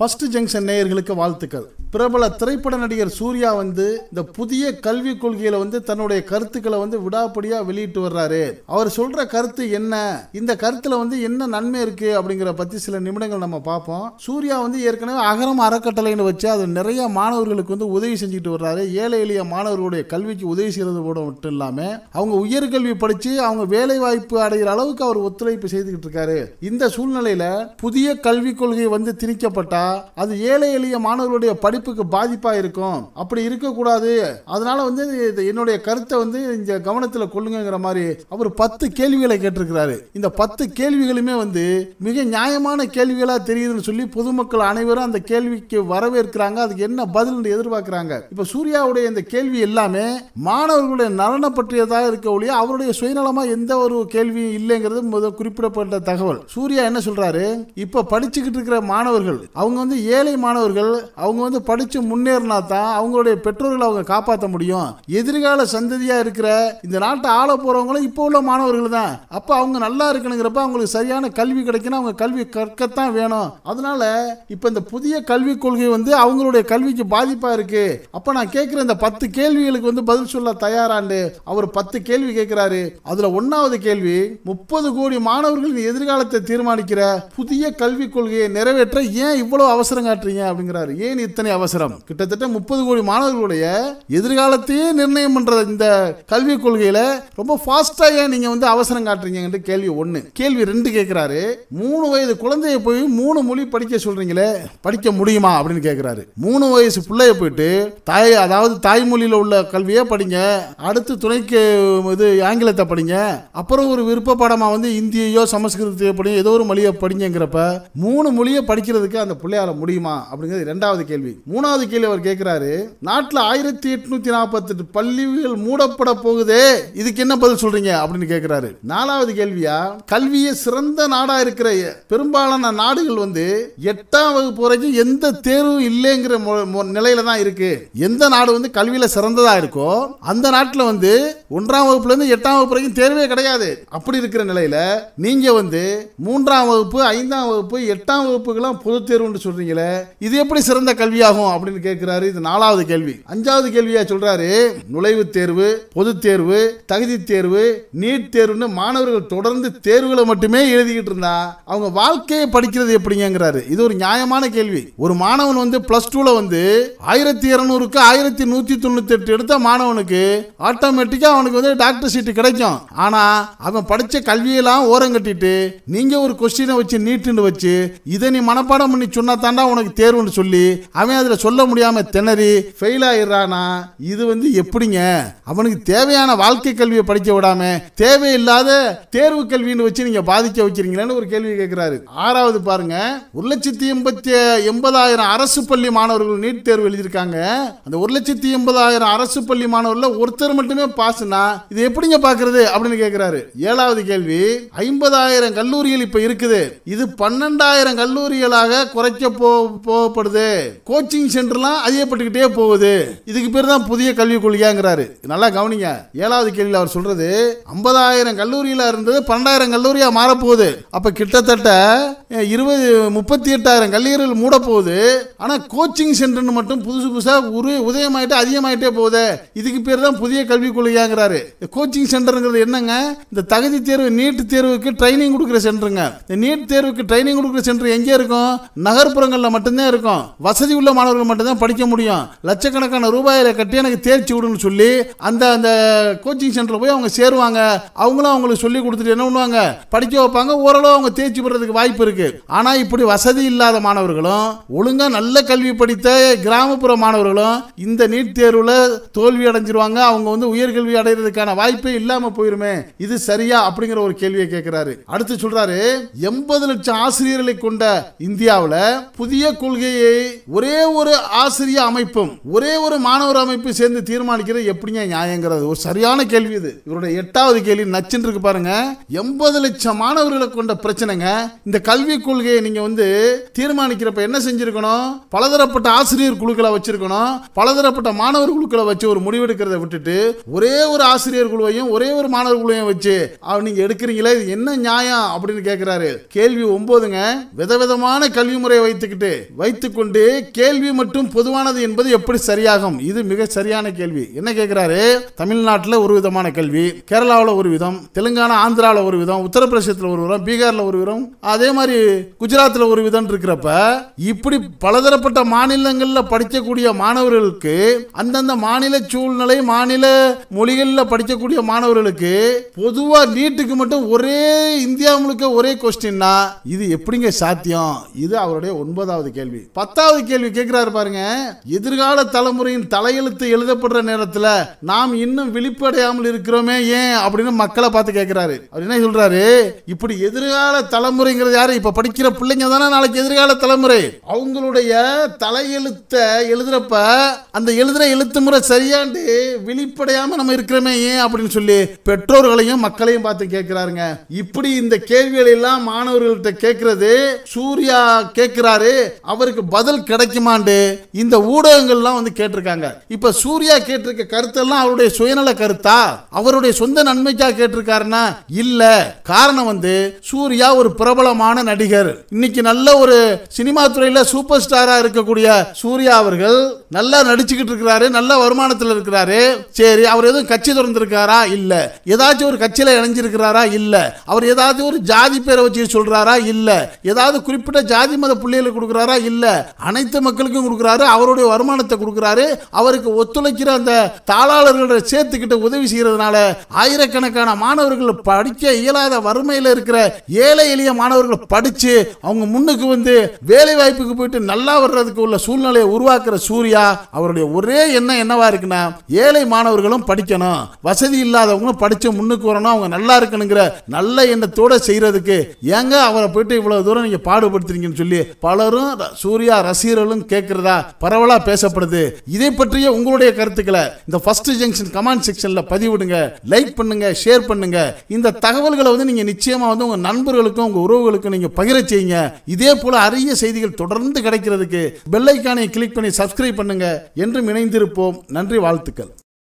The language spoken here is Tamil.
ஃபஸ்ட்டு ஜங்ஷன் நேயர்களுக்கு வாழ்த்துக்கள் பிரபல திரைப்பட நடிகர் சூர்யா வந்து இந்த புதிய கல்வி கொள்கையில வந்து தன்னுடைய கருத்துக்களை வந்து விடாப்படியா வெளியிட்டு வர்றாரு அவர் சொல்ற கருத்து என்ன இந்த கருத்துல வந்து என்ன நன்மை இருக்கு அப்படிங்கிற பத்தி சில நிமிடங்கள் நம்ம பார்ப்போம் சூர்யா வந்து ஏற்கனவே அகரம் அறக்கட்டளைன்னு வச்சு அது நிறைய மாணவர்களுக்கு வந்து உதவி செஞ்சுட்டு வர்றாரு ஏழை எளிய மாணவர்களுடைய கல்விக்கு உதவி செய்யறது கூட மட்டும் இல்லாம அவங்க உயர்கல்வி படிச்சு அவங்க வேலை வாய்ப்பு அடைகிற அளவுக்கு அவர் ஒத்துழைப்பு செய்துகிட்டு இருக்காரு இந்த சூழ்நிலையில புதிய கல்விக் கொள்கை வந்து திணிக்கப்பட்டா அது ஏழை எளிய மாணவர்களுடைய படி படிப்புக்கு பாதிப்பா இருக்கும் அப்படி இருக்கக்கூடாது அதனால வந்து என்னுடைய கருத்தை வந்து இந்த கவனத்தில் கொள்ளுங்கிற மாதிரி அவர் பத்து கேள்விகளை கேட்டிருக்கிறாரு இந்த பத்து கேள்விகளுமே வந்து மிக நியாயமான கேள்விகளாக தெரியுதுன்னு சொல்லி பொதுமக்கள் அனைவரும் அந்த கேள்விக்கு வரவேற்கிறாங்க அதுக்கு என்ன பதில் எதிர்பார்க்கிறாங்க இப்போ சூர்யாவுடைய இந்த கேள்வி எல்லாமே மாணவர்களுடைய நலனை பற்றியதாக இருக்க ஒழிய அவருடைய சுயநலமாக எந்த ஒரு கேள்வியும் இல்லைங்கிறது முதல் குறிப்பிடப்பட்ட தகவல் சூர்யா என்ன சொல்றாரு இப்போ படிச்சுக்கிட்டு இருக்கிற மாணவர்கள் அவங்க வந்து ஏழை மாணவர்கள் அவங்க வந்து படித்து முன்னேறினா தான் அவங்களுடைய பெற்றோர்களை அவங்க காப்பாற்ற முடியும் எதிர்கால சந்ததியாக இருக்கிற இந்த நாட்டை ஆள போகிறவங்களும் இப்போ உள்ள மாணவர்கள் தான் அப்போ அவங்க நல்லா இருக்கணுங்கிறப்ப அவங்களுக்கு சரியான கல்வி கிடைக்கணும் அவங்க கல்வி கற்கத்தான் வேணும் அதனால இப்போ இந்த புதிய கல்விக் கொள்கை வந்து அவங்களுடைய கல்விக்கு பாதிப்பாக இருக்கு அப்போ நான் கேட்குற இந்த பத்து கேள்விகளுக்கு வந்து பதில் சொல்ல தயாராண்டு அவர் பத்து கேள்வி கேட்குறாரு அதில் ஒன்றாவது கேள்வி முப்பது கோடி மாணவர்களின் எதிர்காலத்தை தீர்மானிக்கிற புதிய கல்விக் கொள்கையை நிறைவேற்ற ஏன் இவ்வளவு அவசரம் காட்டுறீங்க அப்படிங்கிறாரு ஏன் இத்தனை அவசரம் கிட்டத்தட்ட முப்பது கோடி மாணவர்களுடைய எதிர்காலத்தையே நிர்ணயம் பண்ற இந்த கல்விக் கொள்கையில ரொம்ப ஃபாஸ்டா நீங்க வந்து அவசரம் காட்டுறீங்க கேள்வி ஒண்ணு கேள்வி ரெண்டு கேட்கிறாரு மூணு வயது குழந்தைய போய் மூணு மொழி படிக்க சொல்றீங்களே படிக்க முடியுமா அப்படின்னு கேட்கிறாரு மூணு வயசு பிள்ளைய போயிட்டு தாய் அதாவது தாய்மொழியில உள்ள கல்வியே படிங்க அடுத்து துணைக்கு இது ஆங்கிலத்தை படிங்க அப்புறம் ஒரு விருப்ப பாடமா வந்து இந்தியையோ சமஸ்கிருதத்தையோ படி ஏதோ ஒரு மொழியை படிங்கிறப்ப மூணு மொழியை படிக்கிறதுக்கு அந்த பிள்ளையால முடியுமா அப்படிங்கிறது ரெண்டாவது கேள்வி மூணாவது கீழே அவர் கேட்கிறாரு நாட்டில் ஆயிரத்தி எட்நூத்தி நாற்பத்தெட்டு பள்ளிகள் மூடப்பட போகுதே இதுக்கு என்ன பதில் சொல்றீங்க அப்படின்னு கேட்கிறாரு நாலாவது கேள்வியா கல்வியை சிறந்த நாடா இருக்கிற பெரும்பாலான நாடுகள் வந்து எட்டாம் வகுப்பு வரைக்கும் எந்த தேர்வும் இல்லைங்கிற நிலையில தான் இருக்கு எந்த நாடு வந்து கல்வியில சிறந்ததா இருக்கோ அந்த நாட்டில் வந்து ஒன்றாம் வகுப்புல இருந்து எட்டாம் வகுப்பு வரைக்கும் தேர்வே கிடையாது அப்படி இருக்கிற நிலையில நீங்க வந்து மூன்றாம் வகுப்பு ஐந்தாம் வகுப்பு எட்டாம் வகுப்புக்கெல்லாம் பொது தேர்வுன்னு சொல்றீங்களே இது எப்படி சிறந்த கல்வியாகும் ஆகும் அப்படின்னு கேட்கிறாரு இது நாலாவது கேள்வி அஞ்சாவது கேள்வியா சொல்றாரு நுழைவு தேர்வு பொது தேர்வு தகுதி தேர்வு நீட் தேர்வுன்னு மாணவர்கள் தொடர்ந்து தேர்வுகளை மட்டுமே எழுதிக்கிட்டு இருந்தா அவங்க வாழ்க்கையை படிக்கிறது எப்படிங்கிறாரு இது ஒரு நியாயமான கேள்வி ஒரு மாணவன் வந்து பிளஸ் டூல வந்து ஆயிரத்தி இருநூறுக்கு ஆயிரத்தி நூத்தி தொண்ணூத்தி எட்டு எடுத்த மாணவனுக்கு ஆட்டோமேட்டிக்கா அவனுக்கு வந்து டாக்டர் சீட்டு கிடைக்கும் ஆனா அவன் படிச்ச கல்வியெல்லாம் ஓரம் கட்டிட்டு நீங்க ஒரு கொஸ்டினை வச்சு நீட்டுன்னு வச்சு இதை நீ மனப்பாடம் பண்ணி சொன்னா தாண்டா உனக்கு தேர்வுன்னு சொல்லி அவன் அது இதில் சொல்ல முடியாமல் திணறி ஃபெயில் ஆயிடுறானா இது வந்து எப்படிங்க அவனுக்கு தேவையான வாழ்க்கை கல்வியை படிக்க விடாம தேவையில்லாத தேர்வு கல்வின்னு வச்சு நீங்க பாதிக்க வச்சிருங்களேன்னு ஒரு கேள்வி கேட்கிறாரு ஆறாவது பாருங்க ஒரு லட்சத்தி எண்பத்தி எண்பதாயிரம் அரசு பள்ளி மாணவர்கள் நீட் தேர்வு எழுதியிருக்காங்க அந்த ஒரு லட்சத்தி எண்பதாயிரம் அரசு பள்ளி மாணவர்கள் ஒருத்தர் மட்டுமே பாஸ்னா இது எப்படிங்க பாக்குறது அப்படின்னு கேட்கிறாரு ஏழாவது கேள்வி ஐம்பதாயிரம் கல்லூரிகள் இப்ப இருக்குது இது பன்னெண்டாயிரம் கல்லூரிகளாக குறைக்க போகப்படுது கோச் கோச்சிங் சென்டர்லாம் அதிகப்பட்டுக்கிட்டே போகுது இதுக்கு பேர் தான் புதிய கல்விக் கொள்கையாங்கிறாரு நல்லா கவனிங்க ஏழாவது கேள்வியில் அவர் சொல்றது ஐம்பதாயிரம் கல்லூரியில் இருந்தது பன்னெண்டாயிரம் கல்லூரியாக மாறப்போகுது அப்போ கிட்டத்தட்ட இருபது முப்பத்தி எட்டாயிரம் கல்லூரிகள் மூடப்போகுது ஆனால் கோச்சிங் சென்டர்னு மட்டும் புதுசு புதுசாக உரு உதயமாயிட்டே அதிகமாயிட்டே போகுது இதுக்கு பேர் தான் புதிய கல்விக் கொள்கையாங்கிறாரு கோச்சிங் சென்டருங்கிறது என்னங்க இந்த தகுதி தேர்வு நீட் தேர்வுக்கு ட்ரைனிங் கொடுக்குற சென்டருங்க இந்த நீட் தேர்வுக்கு ட்ரைனிங் கொடுக்குற சென்டர் எங்கே இருக்கும் நகர்ப்புறங்களில் மட்டும்தான் இருக்கும் வசதி உள்ள மாணவர்கள் மட்டும்தான் படிக்க முடியும் லட்சக்கணக்கான ரூபாயில கட்டி எனக்கு தேர்ச்சி விடுன்னு சொல்லி அந்த அந்த கோச்சிங் சென்டர் போய் அவங்க சேருவாங்க அவங்களும் அவங்களுக்கு சொல்லி கொடுத்துட்டு என்ன பண்ணுவாங்க படிக்க வைப்பாங்க ஓரளவு அவங்க தேர்ச்சி பெறதுக்கு வாய்ப்பு இருக்கு ஆனா இப்படி வசதி இல்லாத மாணவர்களும் ஒழுங்கா நல்ல கல்வி படித்த கிராமப்புற மாணவர்களும் இந்த நீட் தேர்வுல தோல்வி அடைஞ்சிருவாங்க அவங்க வந்து உயர்கல்வி அடைகிறதுக்கான வாய்ப்பே இல்லாம போயிருமே இது சரியா அப்படிங்கிற ஒரு கேள்வியை கேட்கிறாரு அடுத்து சொல்றாரு எண்பது லட்சம் ஆசிரியர்களை கொண்ட இந்தியாவில் புதிய கொள்கையை ஒரே ஒரு ஆசிரிய அமைப்பும் ஒரே ஒரு மாணவர் அமைப்பு சேர்ந்து தீர்மானிக்கிறது எப்படிங்க நியாயங்கிறது ஒரு சரியான கேள்வி இது இவருடைய எட்டாவது கேள்வி நச்சுன்னு இருக்கு பாருங்க எண்பது லட்சம் மாணவர்களை கொண்ட பிரச்சனைங்க இந்த கல்வி கொள்கையை நீங்க வந்து தீர்மானிக்கிறப்ப என்ன செஞ்சிருக்கணும் பலதரப்பட்ட ஆசிரியர் குழுக்களை வச்சிருக்கணும் பலதரப்பட்ட மாணவர் குழுக்களை வச்சு ஒரு முடிவெடுக்கிறத விட்டுட்டு ஒரே ஒரு ஆசிரியர் குழுவையும் ஒரே ஒரு மாணவர் குழுவையும் வச்சு நீங்க எடுக்கிறீங்களே இது என்ன நியாயம் அப்படின்னு கேட்கிறாரு கேள்வி ஒன்பதுங்க விதவிதமான கல்வி முறையை வைத்துக்கிட்டு வைத்துக்கொண்டு கேள்வி கேள்வி மட்டும் பொதுவானது என்பது எப்படி சரியாகும் இது மிக சரியான கேள்வி என்ன கேட்கிறாரு தமிழ்நாட்டில் ஒரு விதமான கேள்வி கேரளாவில் ஒரு விதம் தெலுங்கானா ஆந்திராவில் ஒரு விதம் உத்தரப்பிரதேசத்தில் ஒரு விதம் பீகாரில் ஒரு விதம் அதே மாதிரி குஜராத்தில் ஒரு விதம் இருக்கிறப்ப இப்படி பலதரப்பட்ட மாநிலங்களில் படிக்கக்கூடிய மாணவர்களுக்கு அந்தந்த மாநில சூழ்நிலை மாநில மொழிகளில் படிக்கக்கூடிய மாணவர்களுக்கு பொதுவாக நீட்டுக்கு மட்டும் ஒரே இந்தியா முழுக்க ஒரே கொஸ்டின்னா இது எப்படிங்க சாத்தியம் இது அவருடைய ஒன்பதாவது கேள்வி பத்தாவது கேள்வி கேட்க கேட்கிறாரு பாருங்க எதிர்கால தலைமுறையின் தலையெழுத்து எழுதப்படுற நேரத்தில் நாம் இன்னும் விழிப்படையாமல் இருக்கிறோமே ஏன் அப்படின்னு மக்களை பார்த்து கேட்கிறாரு என்ன சொல்றாரு இப்படி எதிர்கால தலைமுறைங்கிறது யாரு இப்ப படிக்கிற பிள்ளைங்க தானே நாளைக்கு எதிர்கால தலைமுறை அவங்களுடைய தலையெழுத்த எழுதுறப்ப அந்த எழுதுற எழுத்து முறை சரியாண்டு விழிப்படையாம நம்ம இருக்கிறோமே ஏன் அப்படின்னு சொல்லி பெற்றோர்களையும் மக்களையும் பார்த்து கேட்கிறாருங்க இப்படி இந்த கேள்விகளை எல்லாம் மாணவர்கள்ட்ட கேட்கறது சூர்யா கேட்கிறாரு அவருக்கு பதில் கிடைக்குமா டிமாண்டு இந்த ஊடகங்கள்லாம் வந்து கேட்டிருக்காங்க இப்ப சூர்யா கேட்டிருக்க கருத்தெல்லாம் அவருடைய சுயநல கருத்தா அவருடைய சொந்த நன்மைக்கா கேட்டிருக்காருனா இல்ல காரணம் வந்து சூர்யா ஒரு பிரபலமான நடிகர் இன்னைக்கு நல்ல ஒரு சினிமா துறையில சூப்பர் ஸ்டாரா இருக்கக்கூடிய சூர்யா அவர்கள் நல்லா நடிச்சுக்கிட்டு இருக்கிறாரு நல்ல வருமானத்தில் இருக்கிறாரு சரி அவர் எதுவும் கட்சி திறந்திருக்காரா இல்ல ஏதாச்சும் ஒரு கட்சியில இணைஞ்சிருக்கிறாரா இல்ல அவர் ஏதாவது ஒரு ஜாதி பேரை வச்சு சொல்றாரா இல்ல ஏதாவது குறிப்பிட்ட ஜாதி மத பிள்ளைகளுக்கு கொடுக்குறாரா இல்ல அனைத்து மக்களுக்கும் கொடுக்குறாரு அவருடைய வருமானத்தை கொடுக்குறாரு அவருக்கு ஒத்துழைக்கிற அந்த தாளாளர்களை சேர்த்துக்கிட்டு உதவி செய்யறதுனால ஆயிரக்கணக்கான மாணவர்கள் படிக்க இயலாத வறுமையில் இருக்கிற ஏழை எளிய மாணவர்கள் படிச்சு அவங்க முன்னுக்கு வந்து வேலை வாய்ப்புக்கு போயிட்டு நல்லா வர்றதுக்கு உள்ள சூழ்நிலையை உருவாக்குற சூர்யா ஐயா அவருடைய ஒரே எண்ணம் என்னவா இருக்குன்னா ஏழை மாணவர்களும் படிக்கணும் வசதி இல்லாதவங்களும் படிச்சு முன்னுக்கு வரணும் அவங்க நல்லா இருக்கணுங்கிற நல்ல எண்ணத்தோட செய்யறதுக்கு ஏங்க அவரை போயிட்டு இவ்வளவு தூரம் நீங்க பாடுபடுத்துறீங்கன்னு சொல்லி பலரும் சூர்யா ரசிகர்களும் கேட்கிறதா பரவலா பேசப்படுது இதை பற்றிய உங்களுடைய கருத்துக்களை இந்த ஃபர்ஸ்ட் ஜங்ஷன் கமெண்ட் செக்ஷன்ல பதிவிடுங்க லைக் பண்ணுங்க ஷேர் பண்ணுங்க இந்த தகவல்களை வந்து நீங்க நிச்சயமா வந்து உங்க நண்பர்களுக்கும் உங்க உறவுகளுக்கும் நீங்க பகிர செய்யுங்க இதே போல அரிய செய்திகள் தொடர்ந்து கிடைக்கிறதுக்கு பெல்லைக்கானை கிளிக் பண்ணி சப்ஸ்கிரைப் பண்ணி பண்ணுங்க என்றும் இணைந்திருப்போம் நன்றி வாழ்த்துக்கள்